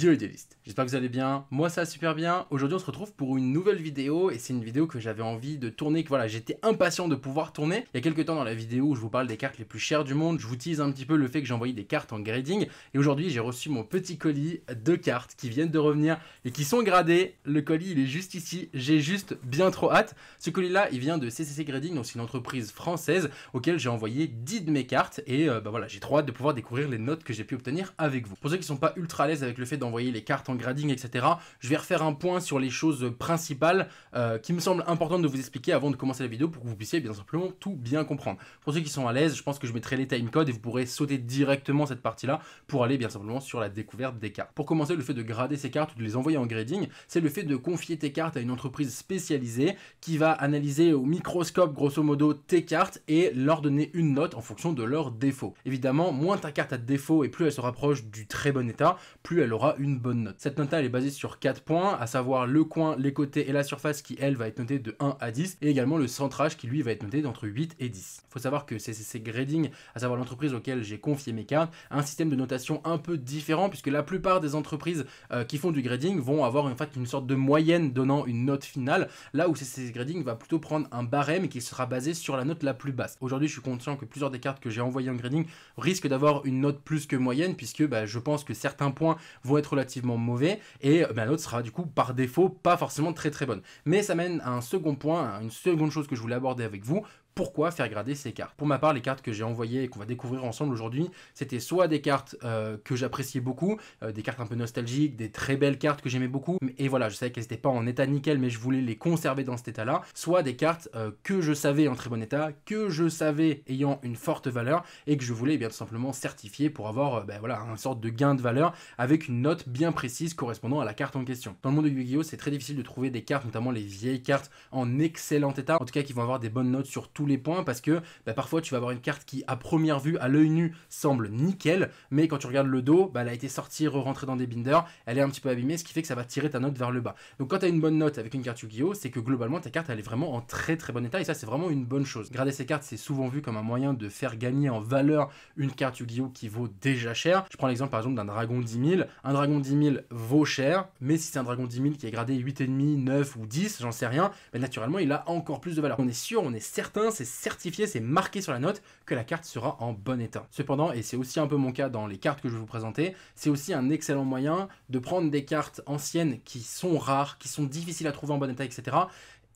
Yo les j'espère que vous allez bien, moi ça va super bien, aujourd'hui on se retrouve pour une nouvelle vidéo et c'est une vidéo que j'avais envie de tourner, que voilà j'étais impatient de pouvoir tourner. Il y a quelques temps dans la vidéo où je vous parle des cartes les plus chères du monde, je vous tease un petit peu le fait que j'ai envoyé des cartes en grading et aujourd'hui j'ai reçu mon petit colis de cartes qui viennent de revenir et qui sont gradées. Le colis il est juste ici, j'ai juste bien trop hâte. Ce colis là il vient de CCC Grading, donc c'est une entreprise française auquel j'ai envoyé 10 de mes cartes et euh, bah voilà j'ai trop hâte de pouvoir découvrir les notes que j'ai pu obtenir avec vous. Pour ceux qui sont pas ultra à l'aise avec le fait envoyer les cartes en grading, etc. Je vais refaire un point sur les choses principales euh, qui me semblent importantes de vous expliquer avant de commencer la vidéo pour que vous puissiez bien simplement tout bien comprendre. Pour ceux qui sont à l'aise, je pense que je mettrai les timecodes et vous pourrez sauter directement cette partie-là pour aller bien simplement sur la découverte des cartes. Pour commencer, le fait de grader ces cartes ou de les envoyer en grading, c'est le fait de confier tes cartes à une entreprise spécialisée qui va analyser au microscope grosso modo tes cartes et leur donner une note en fonction de leurs défauts. Évidemment, moins ta carte a de défauts et plus elle se rapproche du très bon état, plus elle aura une bonne note. Cette note-là, elle est basée sur 4 points, à savoir le coin, les côtés et la surface qui, elle, va être notée de 1 à 10, et également le centrage qui, lui, va être noté d'entre 8 et 10. Il faut savoir que CCC Grading, à savoir l'entreprise auquel j'ai confié mes cartes, a un système de notation un peu différent, puisque la plupart des entreprises euh, qui font du grading vont avoir en fait une sorte de moyenne donnant une note finale, là où CCC Grading va plutôt prendre un barème qui sera basé sur la note la plus basse. Aujourd'hui, je suis conscient que plusieurs des cartes que j'ai envoyées en grading risquent d'avoir une note plus que moyenne, puisque bah, je pense que certains points vont être relativement mauvais et euh, ben, l'autre sera du coup par défaut pas forcément très très bonne. Mais ça mène à un second point, à une seconde chose que je voulais aborder avec vous pourquoi faire grader ces cartes. Pour ma part, les cartes que j'ai envoyées et qu'on va découvrir ensemble aujourd'hui, c'était soit des cartes euh, que j'appréciais beaucoup, euh, des cartes un peu nostalgiques, des très belles cartes que j'aimais beaucoup, et voilà, je savais qu'elles n'étaient pas en état nickel, mais je voulais les conserver dans cet état-là, soit des cartes euh, que je savais en très bon état, que je savais ayant une forte valeur, et que je voulais eh bien tout simplement certifier pour avoir ben, voilà, un sorte de gain de valeur avec une note bien précise correspondant à la carte en question. Dans le monde de Yu-Gi-Oh, c'est très difficile de trouver des cartes, notamment les vieilles cartes en excellent état, en tout cas qui vont avoir des bonnes notes sur tous les points parce que bah, parfois tu vas avoir une carte qui à première vue, à l'œil nu, semble nickel, mais quand tu regardes le dos, bah, elle a été sortie, re-rentrée dans des binders, elle est un petit peu abîmée, ce qui fait que ça va tirer ta note vers le bas. Donc quand tu as une bonne note avec une carte yu gi c'est que globalement ta carte elle est vraiment en très très bon état et ça c'est vraiment une bonne chose. grader ses cartes, c'est souvent vu comme un moyen de faire gagner en valeur une carte Yu-Gi-Oh qui vaut déjà cher. Je prends l'exemple par exemple d'un dragon 10 000. Un dragon 10 000 vaut cher, mais si c'est un dragon 10 000 qui est gradé 8,5, 9 ou 10, j'en sais rien, bah, naturellement il a encore plus de valeur. On est sûr, on est certain, c'est certifié, c'est marqué sur la note que la carte sera en bon état. Cependant, et c'est aussi un peu mon cas dans les cartes que je vais vous présenter, c'est aussi un excellent moyen de prendre des cartes anciennes qui sont rares, qui sont difficiles à trouver en bon état, etc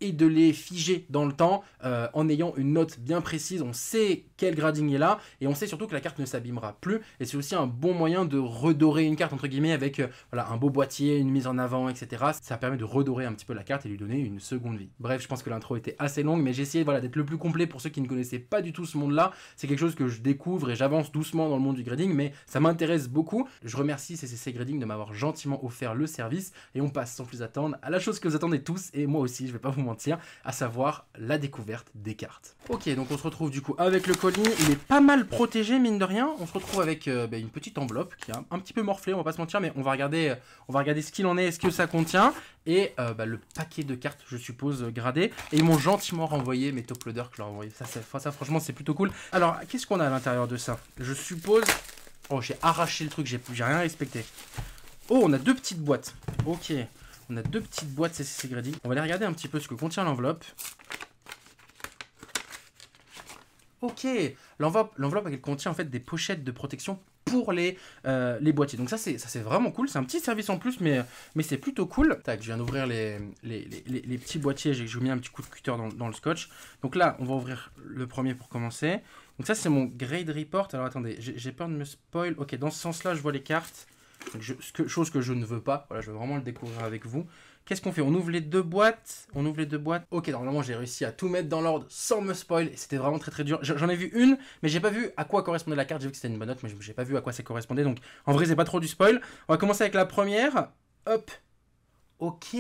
et de les figer dans le temps euh, en ayant une note bien précise. On sait quel grading est là et on sait surtout que la carte ne s'abîmera plus. Et c'est aussi un bon moyen de redorer une carte entre guillemets avec euh, voilà, un beau boîtier, une mise en avant, etc. Ça permet de redorer un petit peu la carte et lui donner une seconde vie. Bref, je pense que l'intro était assez longue, mais j'ai essayé voilà, d'être le plus complet pour ceux qui ne connaissaient pas du tout ce monde-là. C'est quelque chose que je découvre et j'avance doucement dans le monde du grading, mais ça m'intéresse beaucoup. Je remercie CCC Grading de m'avoir gentiment offert le service et on passe sans plus attendre à la chose que vous attendez tous et moi aussi, je vais pas vous montrer à savoir la découverte des cartes. Ok, donc on se retrouve du coup avec le colis, il est pas mal protégé mine de rien, on se retrouve avec euh, bah, une petite enveloppe qui a un, petit peu morflé on va pas se mentir, mais on va regarder, euh, on va regarder ce qu'il en est, ce que ça contient, et euh, bah, le paquet de cartes je suppose gradé et ils m'ont gentiment renvoyé mes top loaders que je leur ai ça, ça, ça franchement c'est plutôt cool. Alors qu'est-ce qu'on a à l'intérieur de ça Je suppose... Oh j'ai arraché le truc, j'ai rien respecté. Oh on a deux petites boîtes, ok. On a deux petites boîtes CCC Grady. On va aller regarder un petit peu ce que contient l'enveloppe. Ok, l'enveloppe elle contient en fait des pochettes de protection pour les, euh, les boîtiers. Donc ça c'est vraiment cool, c'est un petit service en plus mais, mais c'est plutôt cool. Tac, je viens d'ouvrir les les, petits boîtiers, j'ai mis un petit coup de cutter dans, dans, le scotch. Donc là on va ouvrir le premier pour commencer. Donc ça c'est mon grade report, alors attendez, j'ai peur de me spoil. Ok, dans ce sens là je vois les cartes chose que je ne veux pas. Voilà, je veux vraiment le découvrir avec vous. Qu'est-ce qu'on fait On ouvre les deux boîtes. On ouvre les deux boîtes. Ok, normalement j'ai réussi à tout mettre dans l'ordre sans me spoil. c'était vraiment très très dur. J'en ai vu une, mais j'ai pas vu à quoi correspondait la carte. J'ai vu que c'était une bonne note, mais j'ai pas vu à quoi ça correspondait. Donc en vrai, c'est pas trop du spoil. On va commencer avec la première. Hop. Ok.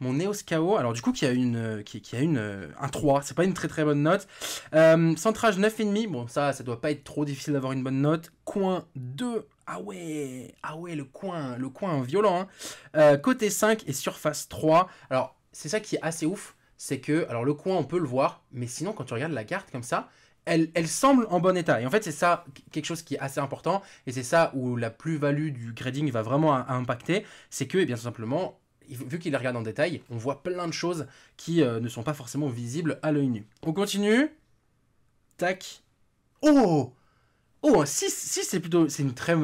Mon Neos KO, alors du coup qui a une, euh, qui, a une, euh, un 3, c'est pas une très très bonne note. Euh, centrage 9,5, bon ça, ça doit pas être trop difficile d'avoir une bonne note. Coin 2, ah ouais, ah ouais, le coin, le coin violent. Hein. Euh, côté 5 et surface 3. Alors, c'est ça qui est assez ouf, c'est que, alors le coin, on peut le voir, mais sinon, quand tu regardes la carte comme ça, elle, elle, semble en bon état. Et en fait, c'est ça quelque chose qui est assez important, et c'est ça où la plus-value du grading va vraiment impacter, c'est que, eh bien, tout simplement, vu qu'il les regarde en détail, on voit plein de choses qui euh, ne sont pas forcément visibles à l'œil nu. On continue. Tac. Oh Oh, 6, 6 c'est plutôt c'est une très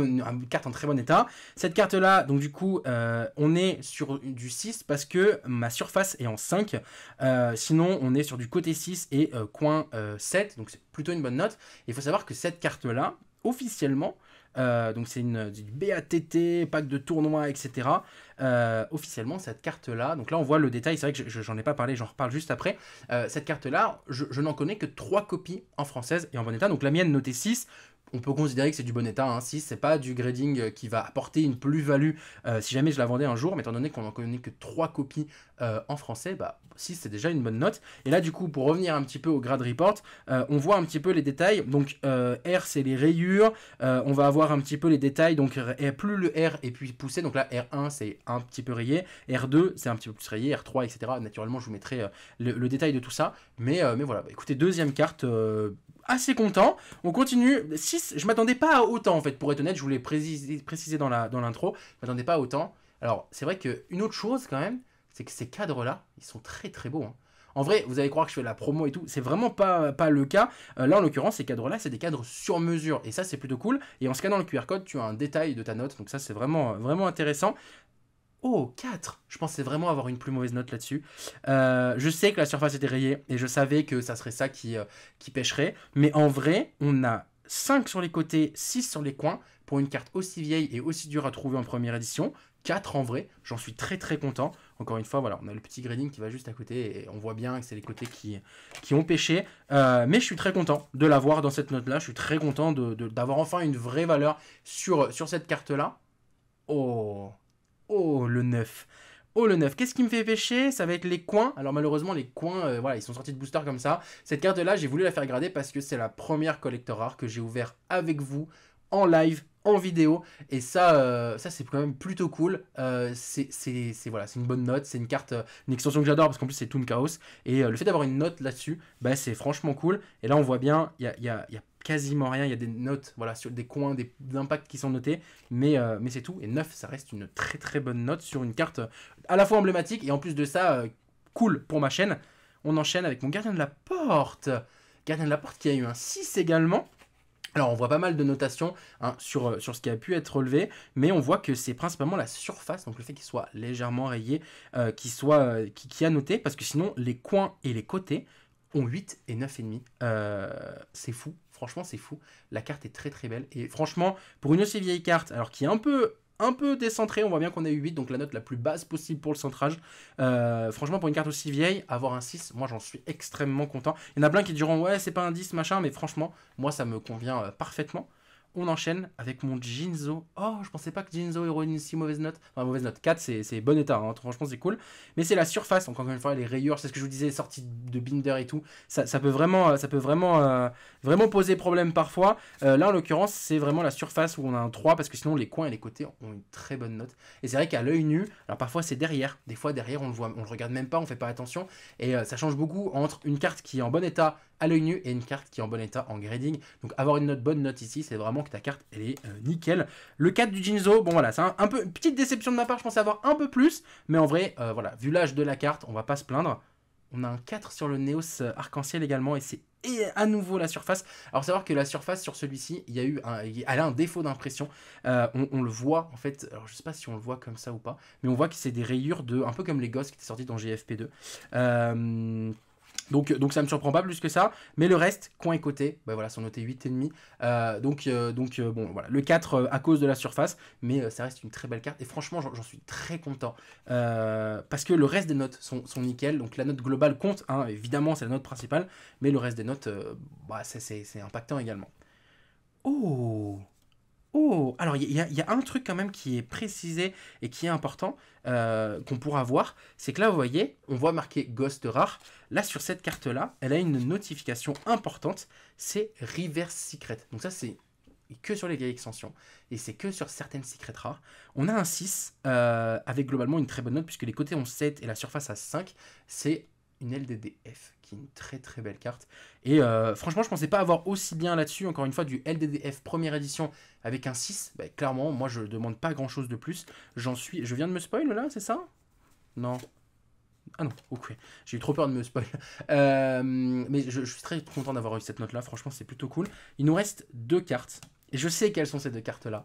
carte en très bon état. Cette carte là, donc du coup, euh, on est sur du 6 parce que ma surface est en 5. Euh, sinon, on est sur du côté 6 et euh, coin 7, donc c'est plutôt une bonne note. Il faut savoir que cette carte là, officiellement, donc c'est une, BATT, pack de tournoi, etc. officiellement, cette carte là, donc là on voit le détail, c'est vrai que j'en ai pas parlé, j'en reparle juste après. cette carte là, je, je n'en connais que 3 copies en française et en bon état, donc la mienne notée 6 on peut considérer que c'est du bon état. Hein. Si c'est pas du grading euh, qui va apporter une plus-value euh, si jamais je la vendais un jour, mais étant donné qu'on n'en connaît que trois copies euh, en français, bah si c'est déjà une bonne note. Et là du coup pour revenir un petit peu au grade report, on voit un petit peu les détails. Donc R c'est les rayures, on va avoir un petit peu les détails. Donc plus le R est puis poussé, donc là R1 c'est un petit peu rayé, R2 c'est un petit peu plus rayé, R3 etc. Naturellement je vous mettrai le, détail de tout ça. Mais, mais voilà, bah, écoutez, deuxième carte assez content. On continue. 6, je m'attendais pas à autant en fait. Pour être honnête, je voulais préciser, préciser dans l'intro. Dans je m'attendais pas à autant. Alors, c'est vrai qu'une autre chose quand même, c'est que ces cadres-là, ils sont très très beaux. Hein. En vrai, vous allez croire que je fais la promo et tout, c'est vraiment pas, pas le cas. Euh, là, en l'occurrence, ces cadres-là, c'est des cadres sur mesure. Et ça, c'est plutôt cool. Et en scannant le QR code, tu as un détail de ta note. Donc ça, c'est vraiment, vraiment intéressant. Oh, 4 Je pensais vraiment avoir une plus mauvaise note là-dessus. Euh, je sais que la surface était rayée et je savais que ça serait ça qui, euh, qui pêcherait. Mais en vrai, on a 5 sur les côtés, 6 sur les coins. Pour une carte aussi vieille et aussi dure à trouver en première édition, 4 en vrai, j'en suis très très content. Encore une fois, voilà, on a le petit grading qui va juste à côté et on voit bien que c'est les côtés qui, qui ont pêché. Euh, mais je suis très content de l'avoir dans cette note-là. Je suis très content d'avoir de, enfin une vraie valeur sur, sur cette carte-là. Oh Oh le 9. Oh le 9. Qu'est-ce qui me fait pêcher Ça va être les coins. Alors malheureusement les coins, euh, voilà, ils sont sortis de booster comme ça. Cette carte là, j'ai voulu la faire grader parce que c'est la première collector art que j'ai ouvert avec vous en live en vidéo et ça euh, ça c'est quand même plutôt cool euh, c'est voilà c'est une bonne note c'est une carte une extension que j'adore parce qu'en plus c'est Toon Chaos et le fait d'avoir une note là dessus bah c'est franchement cool et là on voit bien il y a, y, y a quasiment rien. Il y a des notes, voilà, sur des coins, des impacts qui sont notés, mais, euh, mais c'est tout. Et 9, ça reste une très très bonne note sur une carte euh, à la fois emblématique et en plus de ça, euh, cool pour ma chaîne. On enchaîne avec mon gardien de la porte. Gardien de la porte qui a eu un 6 également. Alors on voit pas mal de notations hein, sur, sur ce qui a pu être relevé, mais on voit que c'est principalement la surface, donc le fait qu'il soit légèrement rayé, qui soit qui, a noté, parce que sinon les coins et les côtés ont 8 et 9,5. c'est fou, Franchement, c'est fou. La carte est très très belle. Et franchement, pour une aussi vieille carte, alors qui est un peu un peu On voit bien qu'on a eu 8, donc la note la plus basse possible pour le centrage. Euh, franchement, pour une carte aussi vieille, avoir un 6, moi j'en suis extrêmement content. Il y en a plein qui diront ouais, c'est pas un 10, machin, mais franchement, moi ça me convient euh, parfaitement on enchaîne avec mon Jinzo. Oh, je pensais pas que Jinzo aurait une si mauvaise note. Enfin, mauvaise note 4, c'est bon état, hein. franchement, c'est cool. Mais c'est la surface, encore une fois, les rayures, c'est ce que je vous disais, sorties de Binder et tout. Ça, peut vraiment, ça peut vraiment, euh, euh, vraiment poser problème parfois. Euh, là, en l'occurrence, c'est vraiment la surface où on a un 3, parce que sinon, les coins et les côtés ont une très bonne note. Et c'est vrai qu'à l'œil nu, alors parfois, c'est derrière. Des fois, derrière, on le voit, on le regarde même pas, on fait pas attention. Et ça change beaucoup entre une carte qui est en bon état à l'œil nu et une carte qui est en bon état en grading. Donc avoir une note, bonne note ici, c'est vraiment que ta carte elle est euh, nickel. Le 4 du Jinzo, bon voilà, c'est un, peu une petite déception de ma part, je pensais avoir un peu plus, mais en vrai, euh, voilà, vu l'âge de la carte, on va pas se plaindre. On a un 4 sur le Neos euh, Arc-en-Ciel également et c'est à nouveau la surface. Alors savoir que la surface sur celui-ci, il y a eu un, elle a un défaut d'impression. on, le voit en fait. Alors je sais pas si on le voit comme ça ou pas, mais on voit que c'est des rayures de, un peu comme les gosses qui étaient sortis dans GFP2. Euh, donc, euh, donc ça me surprend pas plus que ça. Mais le reste, coin et côté, bah voilà, sont notés 8,5. donc euh, donc euh, bon voilà, le 4 à cause de la surface, mais ça reste une très belle carte. Et franchement, j'en suis très content. parce que le reste des notes sont, sont nickel. Donc la note globale compte, hein. évidemment, c'est la note principale, mais le reste des notes, bah, c'est impactant également. Oh Oh, alors il y, a un truc quand même qui est précisé et qui est important euh, qu'on pourra voir, c'est que là vous voyez, on voit marqué Ghost Rare. Là sur cette carte là, elle a une notification importante, c'est Reverse Secret. Donc ça c'est que sur les vieilles extensions et c'est que sur certaines secrets rares. On a un 6 euh, avec globalement une très bonne note puisque les côtés ont 7 et la surface a 5, c'est une LDDF une très très belle carte. Et euh, franchement, je pensais pas avoir aussi bien là-dessus, encore une fois, du LDDF première édition avec un 6. Bah, clairement, moi je demande pas grand chose de plus. J'en suis. Je viens de me spoil là, c'est ça Non. Ah non, ok. J'ai eu trop peur de me spoil. Euh, mais je, suis très content d'avoir eu cette note-là. Franchement, c'est plutôt cool. Il nous reste deux cartes. Et je sais quelles sont ces deux cartes-là.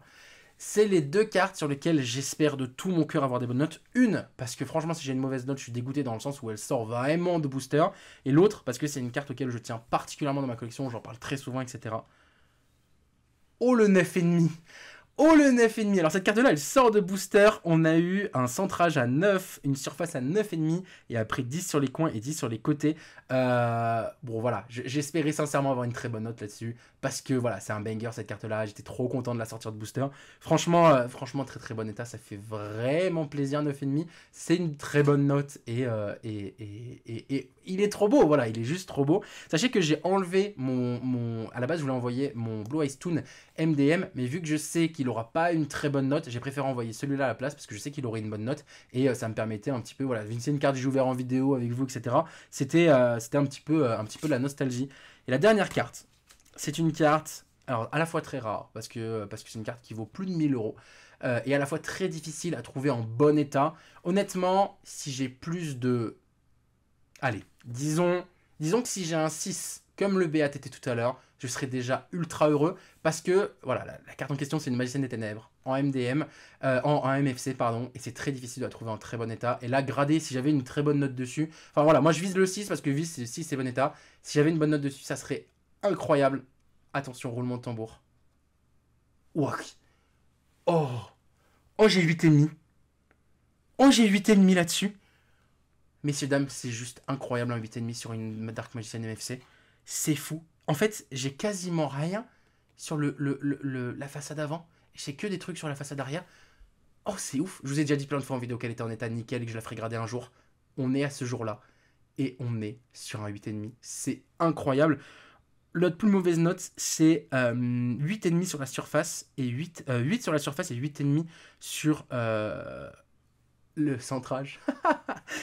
C'est les deux cartes sur lesquelles j'espère de tout mon cœur avoir des bonnes notes. Une, parce que franchement, si j'ai une mauvaise note, je suis dégoûté dans le sens où elle sort vraiment de booster. Et l'autre, parce que c'est une carte auquel je tiens particulièrement dans ma collection, j'en parle très souvent, etc. Oh le 9,5 Oh le 9,5 Alors cette carte-là, elle sort de booster. On a eu un centrage à 9, une surface à 9,5 et après 10 sur les coins et 10 sur les côtés. Euh, bon voilà, j'espérais sincèrement avoir une très bonne note là-dessus parce que voilà, c'est un banger cette carte-là. J'étais trop content de la sortir de booster. Franchement, euh, franchement très très bon état. Ça fait vraiment plaisir 9,5. C'est une très bonne note euh, et, et, il est trop beau. Voilà, il est juste trop beau. Sachez que j'ai enlevé mon, mon... À la base, je voulais envoyer mon Blue Eyes Toon MDM mais vu que je sais qu'il n'aura pas une très bonne note. J'ai préféré envoyer celui-là à la place parce que je sais qu'il aurait une bonne note et euh, ça me permettait un petit peu, voilà, c'est une carte que j'ai ouvert en vidéo avec vous, etc. Euh, c'était un, petit peu euh, un petit peu de la nostalgie. Et la dernière carte, c'est une carte alors à la fois très rare parce que parce que c'est une carte qui vaut plus de 1000 euros et à la fois très difficile à trouver en bon état. Honnêtement, si j'ai plus de allez, disons disons que si j'ai un 6 comme le était tout à l'heure, je serais déjà ultra heureux parce que voilà, la, carte en question c'est une magicienne des ténèbres en MDM, euh, en, MFC pardon, et c'est très difficile de la trouver en très bon état. Et là, gradé, si j'avais une très bonne note dessus, enfin voilà, moi je vise le 6 parce que vise 6 c'est bon état. Si j'avais une bonne note dessus, ça serait incroyable. Attention, roulement de tambour. Ouak. Oh Oh, j'ai 8,5. Oh, j'ai 8,5 là-dessus. Messieurs, dames, c'est juste incroyable un 8,5 sur une Dark Magicienne MFC. C'est fou. En fait, j'ai quasiment rien sur le, la façade avant. J'ai que des trucs sur la façade arrière. Oh, c'est ouf. Je vous ai déjà dit plein de fois en vidéo qu'elle était en état nickel et que je la ferai grader un jour. On est à ce jour-là. Et on est sur un 8,5. C'est incroyable. L'autre plus mauvaise note, c'est 8,5 euh, sur la surface et 8, euh, sur la surface et 8,5 sur euh, le centrage.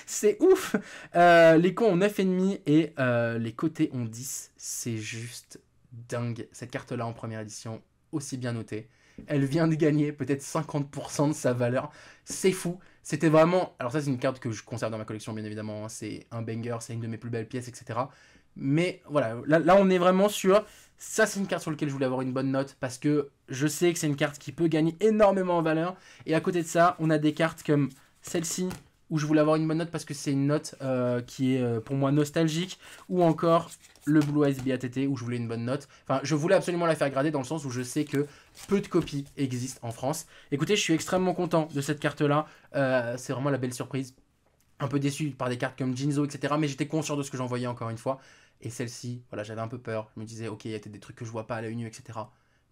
c'est ouf euh, Les cons ont 9,5 et euh, les côtés ont 10. C'est juste dingue. Cette carte-là en première édition, aussi bien notée. Elle vient de gagner peut-être 50% de sa valeur. C'est fou. C'était vraiment... Alors ça, c'est une carte que je conserve dans ma collection, bien évidemment. Hein. C'est un banger, c'est une de mes plus belles pièces, etc. Mais voilà, là, là on est vraiment sur... Ça, c'est une carte sur laquelle je voulais avoir une bonne note parce que je sais que c'est une carte qui peut gagner énormément en valeur. Et à côté de ça, on a des cartes comme celle-ci où je voulais avoir une bonne note parce que c'est une note euh, qui est euh, pour moi nostalgique, ou encore le Blue Eyes où je voulais une bonne note. Enfin, je voulais absolument la faire grader dans le sens où je sais que peu de copies existent en France. Écoutez, je suis extrêmement content de cette carte-là. Euh, c'est vraiment la belle surprise. Un peu déçu par des cartes comme Jinzo, etc. Mais j'étais conscient de ce que j'en voyais, encore une fois. Et celle-ci, voilà, j'avais un peu peur. Je me disais, ok, il y a des trucs que je vois pas à la UNU, etc.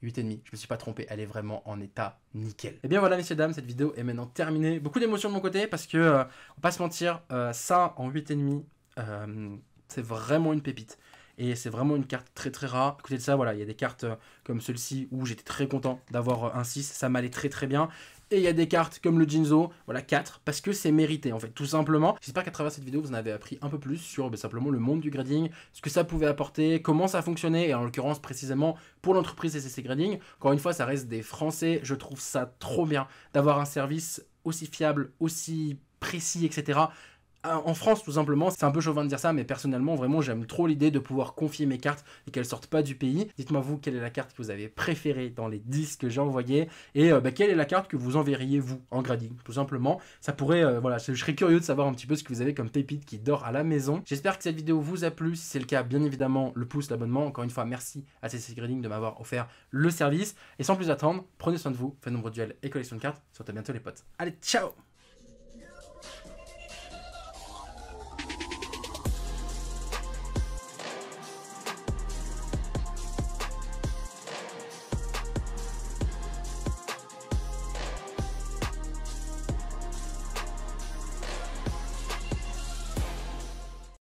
8,5. Je me suis pas trompé, elle est vraiment en état nickel. Et eh bien voilà, messieurs, dames, cette vidéo est maintenant terminée. Beaucoup d'émotions de mon côté parce que, euh, on va pas se mentir, euh, ça en 8,5, euh, c'est vraiment une pépite. Et c'est vraiment une carte très très rare. À côté de ça, voilà, il y a des cartes comme celle-ci où j'étais très content d'avoir un 6. Ça m'allait très très bien et il y a des cartes comme le Jinzo, voilà 4, parce que c'est mérité en fait, tout simplement. J'espère qu'à travers cette vidéo, vous en avez appris un peu plus sur ben, simplement le monde du grading, ce que ça pouvait apporter, comment ça fonctionnait, et en l'occurrence précisément pour l'entreprise CCC Grading. Encore une fois, ça reste des Français, je trouve ça trop bien d'avoir un service aussi fiable, aussi précis, etc ah, en France, tout simplement, c'est un peu chauvin de dire ça, mais personnellement, vraiment, j'aime trop l'idée de pouvoir confier mes cartes et qu'elles sortent pas du pays. Dites-moi, vous, quelle est la carte que vous avez préférée dans les 10 que j'ai envoyées et euh, bah, quelle est la carte que vous enverriez, vous, en grading, tout simplement. Ça pourrait, euh, voilà, je serais curieux de savoir un petit peu ce que vous avez comme pépite qui dort à la maison. J'espère que cette vidéo vous a plu. Si c'est le cas, bien évidemment, le pouce, l'abonnement. Encore une fois, merci à CC Grading de m'avoir offert le service. Et sans plus attendre, prenez soin de vous, faites nombre de duels et collection de cartes. Surtout à bientôt, les potes. Allez, ciao!